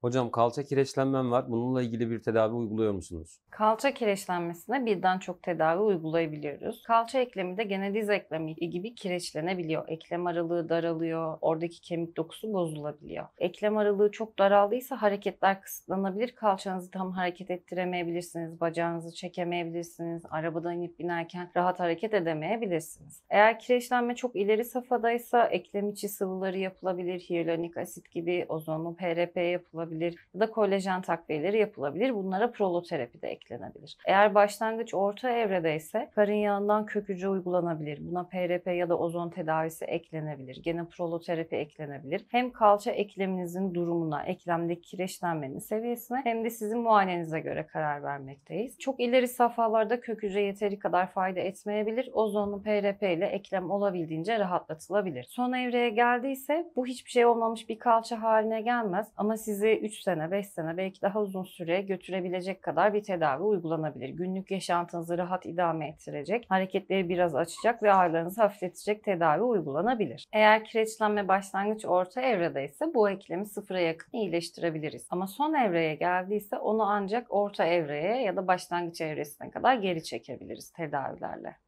Hocam kalça kireçlenmem var. Bununla ilgili bir tedavi uyguluyor musunuz? Kalça kireçlenmesine birden çok tedavi uygulayabiliyoruz. Kalça eklemi de gene diz eklemi gibi kireçlenebiliyor. Eklem aralığı daralıyor, oradaki kemik dokusu bozulabiliyor. Eklem aralığı çok daraldıysa hareketler kısıtlanabilir. Kalçanızı tam hareket ettiremeyebilirsiniz, bacağınızı çekemeyebilirsiniz, arabadan inip binerken rahat hareket edemeyebilirsiniz. Eğer kireçlenme çok ileri safhadaysa eklem içi sıvıları yapılabilir, hyaluronik asit gibi ozonlu PRP yapılabilir yapılabilir ya da kolajen takviyeleri yapılabilir. Bunlara proloterapi de eklenebilir. Eğer başlangıç orta evredeyse, ise karın yağından kökücü uygulanabilir. Buna PRP ya da ozon tedavisi eklenebilir. Gene proloterapi eklenebilir. Hem kalça ekleminizin durumuna, eklemdeki kireçlenmenin seviyesine hem de sizin muayenenize göre karar vermekteyiz. Çok ileri safhalarda kök yeteri kadar fayda etmeyebilir. Ozonlu PRP ile eklem olabildiğince rahatlatılabilir. Son evreye geldiyse bu hiçbir şey olmamış bir kalça haline gelmez ama sizi 3 sene, 5 sene belki daha uzun süre götürebilecek kadar bir tedavi uygulanabilir. Günlük yaşantınızı rahat idame ettirecek, hareketleri biraz açacak ve ağrılarınızı hafifletecek tedavi uygulanabilir. Eğer kireçlenme başlangıç orta evredeyse bu eklemi sıfıra yakın iyileştirebiliriz. Ama son evreye geldiyse onu ancak orta evreye ya da başlangıç evresine kadar geri çekebiliriz tedavilerle.